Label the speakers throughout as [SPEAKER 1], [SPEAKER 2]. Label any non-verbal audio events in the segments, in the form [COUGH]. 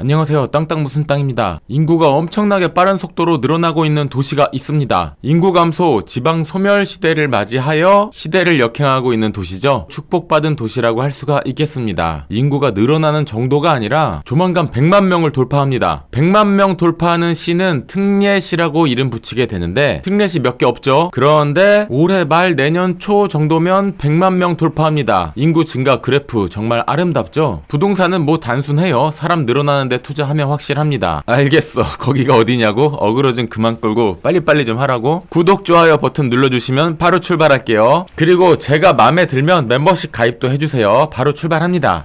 [SPEAKER 1] 안녕하세요 땅땅 무슨 땅입니다 인구가 엄청나게 빠른 속도로 늘어나고 있는 도시가 있습니다 인구 감소 지방 소멸 시대를 맞이하여 시대를 역행하고 있는 도시죠 축복받은 도시라고 할 수가 있겠습니다 인구가 늘어나는 정도가 아니라 조만간 100만 명을 돌파합니다 100만 명 돌파하는 시는 특례시라고 이름 붙이게 되는데 특례시 몇 개 없죠 그런데 올해 말 내년 초 정도면 100만 명 돌파합니다 인구 증가 그래프 정말 아름답죠 부동산은 뭐 단순해요 사람 늘어나는 하는데 투자하면 확실합니다. 알겠어. [LAUGHS] 거기가 어디냐고? 어그러진 그만 끌고 빨리빨리 좀 하라고? 구독, 좋아요 버튼 눌러주시면 바로 출발할게요. 그리고 제가 마음에 들면 멤버십 가입도 해주세요. 바로 출발합니다.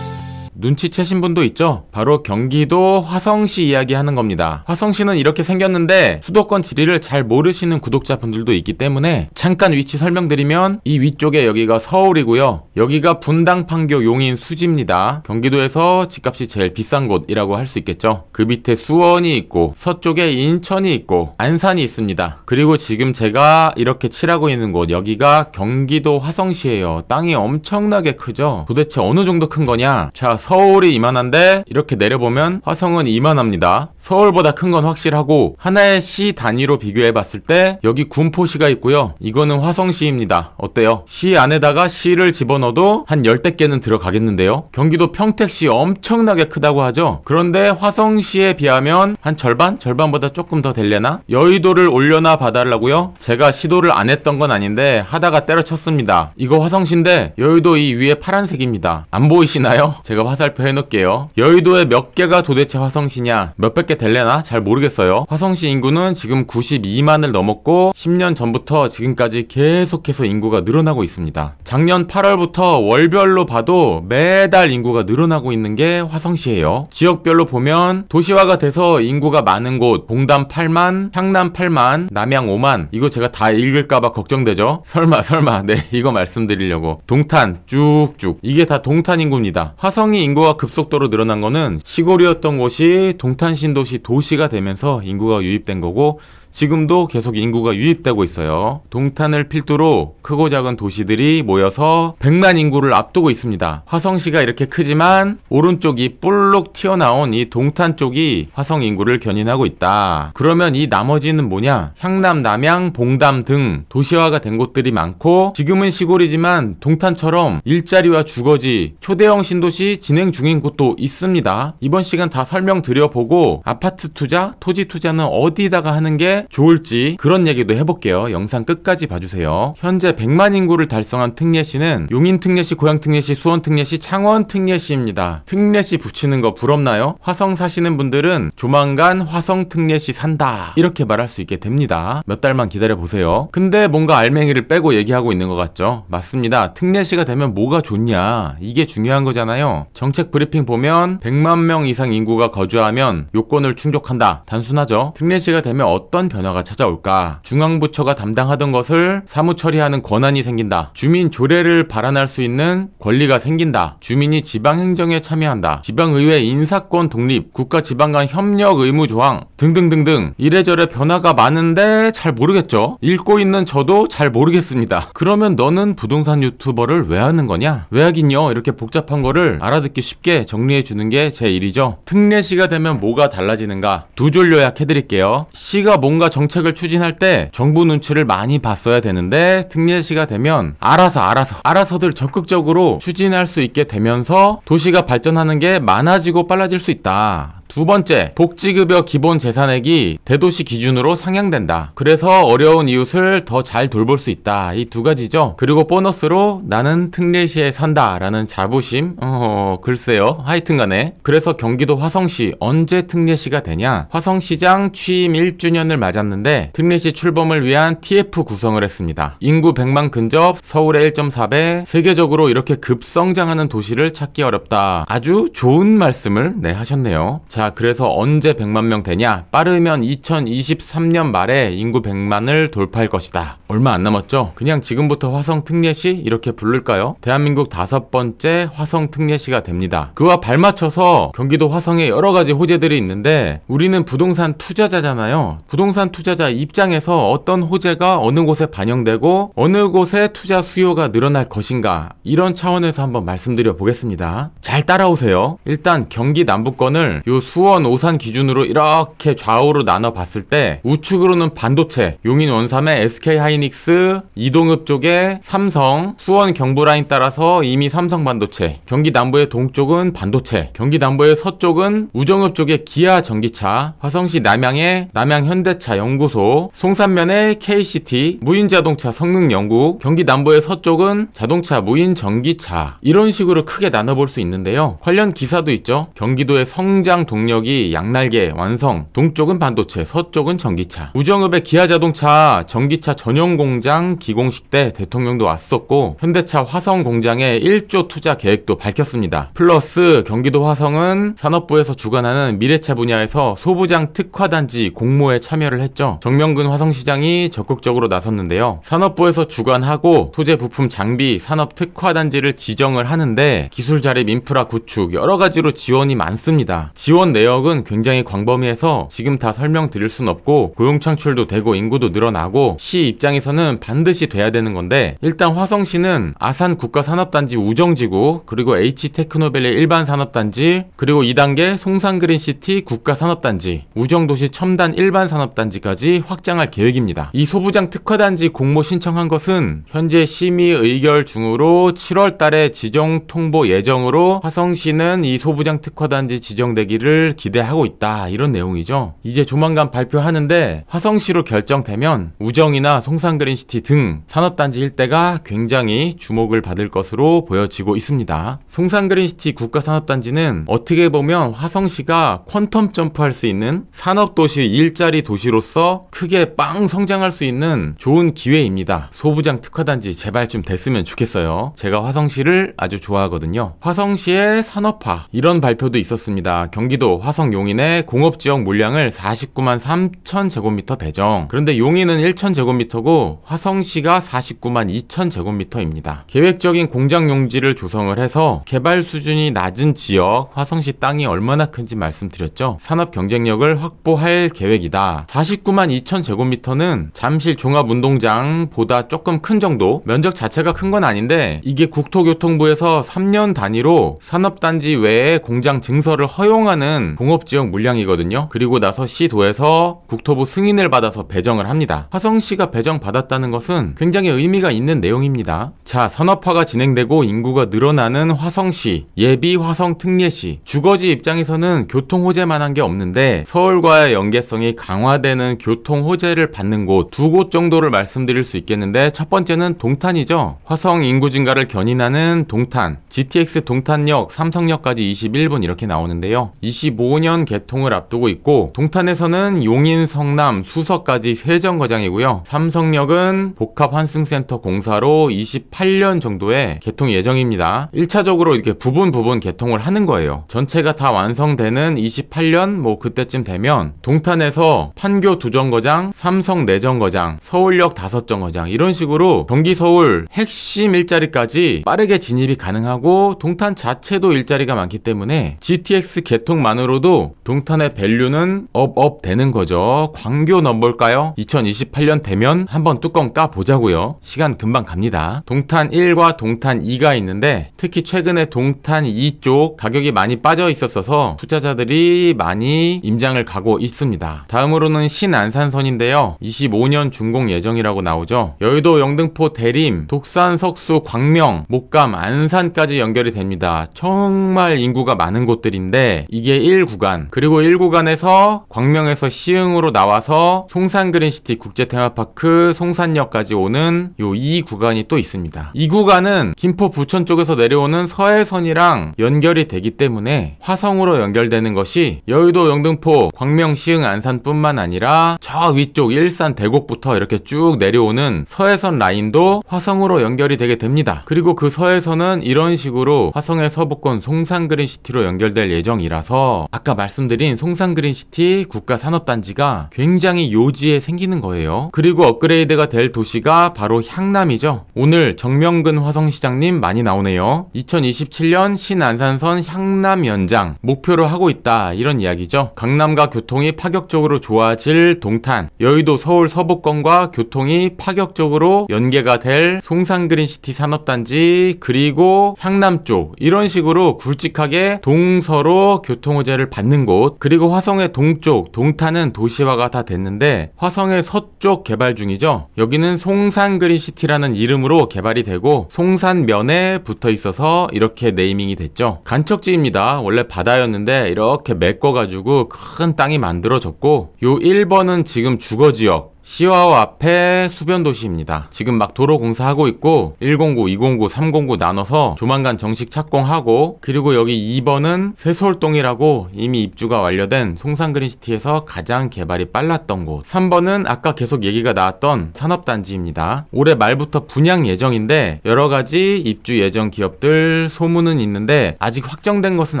[SPEAKER 1] 눈치채신 분도 있죠? 바로 경기도 화성시 이야기하는 겁니다. 화성시는 이렇게 생겼는데 수도권 지리를 잘 모르시는 구독자분들도 있기 때문에 잠깐 위치 설명드리면 이 위쪽에 여기가 서울이고요. 여기가 분당, 판교, 용인, 수지입니다. 경기도에서 집값이 제일 비싼 곳이라고 할 수 있겠죠. 그 밑에 수원이 있고 서쪽에 인천이 있고 안산이 있습니다. 그리고 지금 제가 이렇게 칠하고 있는 곳 여기가 경기도 화성시예요. 땅이 엄청나게 크죠? 도대체 어느 정도 큰 거냐? 자, 서 서울이 이만한데 이렇게 내려보면 화성은 이만합니다. 서울보다 큰 건 확실하고 하나의 시 단위로 비교해봤을 때 여기 군포시가 있고요. 이거는 화성시입니다. 어때요? 시 안에다가 시를 집어넣어도 한 열댓 개는 들어가겠는데요. 경기도 평택시 엄청나게 크다고 하죠. 그런데 화성시에 비하면 한 절반? 절반보다 조금 더 될려나? 여의도를 올려나 봐달라고요? 제가 시도를 안 했던 건 아닌데 하다가 때려쳤습니다. 이거 화성시인데 여의도 이 위에 파란색입니다. 안 보이시나요? 제가 화성 살펴 해놓을게요. 여의도에 몇 개가 도대체 화성시냐? 몇백 개 될래나? 잘 모르겠어요. 화성시 인구는 지금 92만을 넘었고 10년 전부터 지금까지 계속해서 인구가 늘어나고 있습니다. 작년 8월부터 월별로 봐도 매달 인구가 늘어나고 있는 게 화성시예요. 지역별로 보면 도시화가 돼서 인구가 많은 곳 봉담 8만, 향남 8만, 남양 5만 이거 제가 다 읽을까봐 걱정되죠? 설마 설마 네 이거 말씀드리려고 동탄 쭉쭉 이게 다 동탄 인구입니다. 화성이 인구 인구가 급속도로 늘어난 거는 시골이었던 곳이 동탄 신도시 도시가 되면서 인구가 유입된 거고 지금도 계속 인구가 유입되고 있어요. 동탄을 필두로 크고 작은 도시들이 모여서 100만 인구를 앞두고 있습니다. 화성시가 이렇게 크지만 오른쪽이 뿔록 튀어나온 이 동탄 쪽이 화성 인구를 견인하고 있다. 그러면 이 나머지는 뭐냐? 향남, 남양, 봉담 등 도시화가 된 곳들이 많고 지금은 시골이지만 동탄처럼 일자리와 주거지, 초대형 신도시 진행 중인 곳도 있습니다. 이번 시간 다 설명드려보고 아파트 투자, 토지 투자는 어디다가 하는 게 좋을지 그런 얘기도 해볼게요. 영상 끝까지 봐주세요. 현재 100만 인구를 달성한 특례시는 용인 특례시, 고양 특례시, 수원 특례시, 창원 특례시입니다. 특례시 붙이는 거 부럽나요? 화성 사시는 분들은 조만간 화성 특례시 산다 이렇게 말할 수 있게 됩니다. 몇 달만 기다려보세요. 근데 뭔가 알맹이를 빼고 얘기하고 있는 것 같죠? 맞습니다. 특례시가 되면 뭐가 좋냐 이게 중요한 거잖아요. 정책 브리핑 보면 100만 명 이상 인구가 거주하면 요건을 충족한다. 단순하죠? 특례시가 되면 어떤 변화가 찾아올까? 중앙부처가 담당하던 것을 사무 처리하는 권한이 생긴다. 주민 조례를 발안할 수 있는 권리가 생긴다. 주민이 지방행정에 참여한다. 지방의회 인사권 독립, 국가 지방 간 협력 의무 조항 등등등등 이래저래 변화가 많은데 잘 모르겠죠? 읽고 있는 저도 잘 모르겠습니다. 그러면 너는 부동산 유튜버를 왜 하는 거냐? 왜 하긴요. 이렇게 복잡한 거를 알아듣기 쉽게 정리해 주는 게 제 일이죠. 특례시가 되면 뭐가 달라지는가? 두줄 요약해 드릴게요. 시가 뭔가 뭔가 정책을 추진할 때 정부 눈치를 많이 봤어야 되는데 특례 시가 되면 알아서 알아서 알아서들 적극적으로 추진할 수 있게 되면서 도시가 발전하는 게 많아지고 빨라질 수 있다. 두 번째, 복지급여 기본 재산액이 대도시 기준으로 상향된다. 그래서 어려운 이웃을 더 잘 돌볼 수 있다. 이 두 가지죠. 그리고 보너스로 나는 특례시에 산다. 라는 자부심? 어, 글쎄요. 하여튼 간에. 그래서 경기도 화성시 언제 특례시가 되냐? 화성시장 취임 1주년을 맞았는데 특례시 출범을 위한 TF 구성을 했습니다. 인구 100만 근접, 서울의 1.4배, 세계적으로 이렇게 급성장하는 도시를 찾기 어렵다. 아주 좋은 말씀을 네, 하셨네요. 자, 자, 그래서 언제 100만 명 되냐? 빠르면 2023년 말에 인구 100만을 돌파할 것이다. 얼마 안 남았죠? 그냥 지금부터 화성 특례시 이렇게 부를까요? 대한민국 다섯 번째 화성 특례시가 됩니다. 그와 발맞춰서 경기도 화성에 여러 가지 호재들이 있는데 우리는 부동산 투자자잖아요. 부동산 투자자 입장에서 어떤 호재가 어느 곳에 반영되고 어느 곳에 투자 수요가 늘어날 것인가 이런 차원에서 한번 말씀드려 보겠습니다. 잘 따라오세요. 일단 경기 남부권을 요 수원, 오산 기준으로 이렇게 좌우로 나눠 봤을 때 우측으로는 반도체, 용인 원삼의 SK 하이닉스, 이동읍 쪽에 삼성, 수원 경부 라인 따라서 이미 삼성 반도체, 경기 남부의 동쪽은 반도체, 경기 남부의 서쪽은 우정읍 쪽에 기아 전기차, 화성시 남양에 남양 현대차 연구소, 송산면에 KCT, 무인 자동차 성능 연구, 경기 남부의 서쪽은 자동차 무인 전기차 이런 식으로 크게 나눠 볼 수 있는데요. 관련 기사도 있죠. 경기도의 성장 동력이 양날개, 완성, 동쪽은 반도체, 서쪽은 전기차. 우정읍의 기아자동차, 전기차 전용 공장 기공식 때 대통령도 왔었고 현대차 화성 공장에 1조 투자 계획도 밝혔습니다. 플러스 경기도 화성은 산업부에서 주관하는 미래차 분야에서 소부장 특화단지 공모에 참여를 했죠. 정명근 화성시장이 적극적으로 나섰는데요. 산업부에서 주관하고 소재 부품 장비 산업 특화단지를 지정을 하는데 기술 자립 인프라 구축 여러 가지로 지원이 많습니다. 지원 지원 내역은 굉장히 광범위해서 지금 다 설명드릴 순 없고 고용 창출도 되고 인구도 늘어나고 시 입장에서는 반드시 돼야 되는 건데 일단 화성시는 아산 국가산업단지 우정지구 그리고 H테크노밸리 일반산업단지 그리고 2단계 송산그린시티 국가산업단지 우정도시 첨단 일반산업단지까지 확장할 계획입니다. 이 소부장 특화단지 공모 신청한 것은 현재 심의 의결 중으로 7월 달에 지정 통보 예정으로 화성시는 이 소부장 특화단지 지정되기를 발표를 기대하고 있다 이런 내용이죠. 이제 조만간 발표하는데 화성시로 결정되면 우정이나 송산그린시티 등 산업단지 일대가 굉장히 주목을 받을 것으로 보여지고 있습니다. 송산그린시티 국가산업단지는 어떻게 보면 화성시가 퀀텀 점프할 수 있는 산업도시 일자리 도시로서 크게 빵 성장할 수 있는 좋은 기회입니다. 소부장 특화단지 제발 좀 됐으면 좋겠어요. 제가 화성시를 아주 좋아하거든요. 화성시의 산업화 이런 발표도 있었습니다. 경기도 경기도 화성 용인의 공업지역 물량을 49만 3천 제곱미터 배정 그런데 용인은 1천 제곱미터고 화성시가 49만 2천 제곱미터입니다 계획적인 공장 용지를 조성을 해서 개발 수준이 낮은 지역 화성시 땅이 얼마나 큰지 말씀드렸죠 산업 경쟁력을 확보할 계획이다 49만 2천 제곱미터는 잠실 종합운동장보다 조금 큰 정도 면적 자체가 큰 건 아닌데 이게 국토교통부에서 3년 단위로 산업단지 외에 공장 증설을 허용하는 시는 공업지역 물량이거든요. 그리고 나서 시도에서 국토부 승인을 받아서 배정을 합니다. 화성시가 배정받았다는 것은 굉장히 의미가 있는 내용입니다. 자, 산업화가 진행되고 인구가 늘어나는 화성시, 예비 화성 특례시, 주거지 입장에서는 교통 호재만한 게 없는데 서울과의 연계성이 강화되는 교통 호재를 받는 곳 두 곳 정도를 말씀드릴 수 있겠는데 첫 번째는 동탄이죠. 화성 인구 증가를 견인하는 동탄, GTX 동탄역, 삼성역까지 21분 이렇게 나오는데요. 2 5년 개통을 앞두고 있고 동탄에서는 용인, 성남, 수서까지 세정거장이고요. 삼성역은 복합환승센터 공사로 28년 정도에 개통 예정입니다. 1차적으로 이렇게 부분 부분 개통을 하는 거예요. 전체가 다 완성되는 28년 뭐 그때쯤 되면 동탄에서 판교 두정거장, 삼성 내정거장, 네 서울역 다섯 정거장 이런 식으로 경기 서울 핵심 일자리까지 빠르게 진입이 가능하고 동탄 자체도 일자리가 많기 때문에 GTX 개통만 것만으로도 동탄의 밸류는 업업 되는 거죠. 광교 넘볼까요? 2028년 되면 한번 뚜껑 까보자고요 시간 금방 갑니다. 동탄 1과 동탄 2가 있는데 특히 최근에 동탄 2쪽 가격이 많이 빠져 있었어서 투자자들이 많이 임장을 가고 있습니다. 다음으로는 신안산선인데요. 25년 준공 예정이라고 나오죠. 여의도 영등포 대림, 독산 석수 광명, 목감 안산까지 연결이 됩니다. 정말 인구가 많은 곳들인데 이게 1구간 그리고 1구간에서 광명에서 시흥으로 나와서 송산 그린시티 국제 테마파크 송산역까지 오는 요 2구간이 또 있습니다. 이 구간은 김포 부천 쪽에서 내려오는 서해선이랑 연결이 되기 때문에 화성으로 연결되는 것이 여의도 영등포 광명 시흥 안산뿐만 아니라 저 위쪽 일산 대곡부터 이렇게 쭉 내려오는 서해선 라인도 화성으로 연결이 되게 됩니다. 그리고 그 서해선은 이런 식으로 화성의 서부권 송산 그린시티로 연결될 예정이라서 아까 말씀드린 송산그린시티 국가산업단지가 굉장히 요지에 생기는 거예요. 그리고 업그레이드가 될 도시가 바로 향남이죠. 오늘 정명근 화성시장님 많이 나오네요. 2027년 신안산선 향남 연장 목표로 하고 있다 이런 이야기죠. 강남과 교통이 파격적으로 좋아질 동탄, 여의도 서울 서북권과 교통이 파격적으로 연계가 될 송산그린시티 산업단지 그리고 향남 쪽 이런 식으로 굵직하게 동서로 교통 방송호재를 받는 곳, 그리고 화성의 동쪽, 동탄은 도시화가 다 됐는데 화성의 서쪽 개발 중이죠. 여기는 송산 그린시티라는 이름으로 개발이 되고 송산면에 붙어 있어서 이렇게 네이밍이 됐죠. 간척지입니다. 원래 바다였는데 이렇게 메꿔가지고 큰 땅이 만들어졌고 요 1번은 지금 주거지역 시와오 앞에 수변도시입니다. 지금 막 도로 공사하고 있고 109, 209, 309 나눠서 조만간 정식 착공하고 그리고 여기 2번은 세솔동이라고 이미 입주가 완료된 송산그린시티에서 가장 개발이 빨랐던 곳 3번은 아까 계속 얘기가 나왔던 산업단지입니다. 올해 말부터 분양 예정인데 여러가지 입주 예정 기업들 소문은 있는데 아직 확정된 것은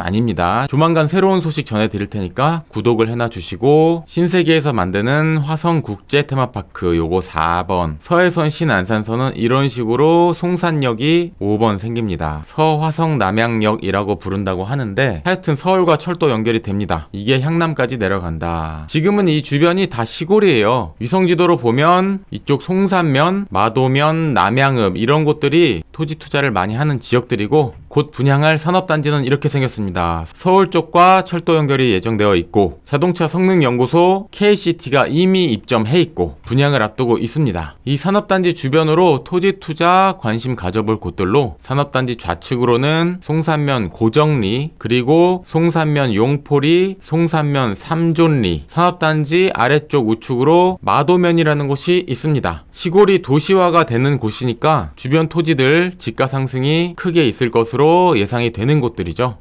[SPEAKER 1] 아닙니다. 조만간 새로운 소식 전해드릴 테니까 구독을 해놔주시고 신세계에서 만드는 화성국제 테마 평화파크 요거 4번 서해선 신안산선은 이런 식으로 송산역이 5번 생깁니다 서화성 남양역이라고 부른다고 하는데 하여튼 서울과 철도 연결이 됩니다 이게 향남까지 내려간다 지금은 이 주변이 다 시골이에요 위성지도로 보면 이쪽 송산면 마도면 남양읍 이런 곳들이 토지 투자를 많이 하는 지역들이고 곧 분양할 산업단지는 이렇게 생겼습니다 서울 쪽과 철도 연결이 예정되어 있고 자동차 성능연구소 KCT가 이미 입점해 있고 있고 분양을 앞두고 있습니다. 이 산업단지 주변으로 토지 투자 관심 가져볼 곳들로 산업단지 좌측으로는 송산면 고정리 그리고 송산면 용포리 송산면 삼존리 산업단지 아래쪽 우측으로 마도면이라는 곳이 있습니다. 시골이 도시화가 되는 곳이니까 주변 토지들 집가 상승이 크게 있을 것으로 예상이 되는 곳들이죠.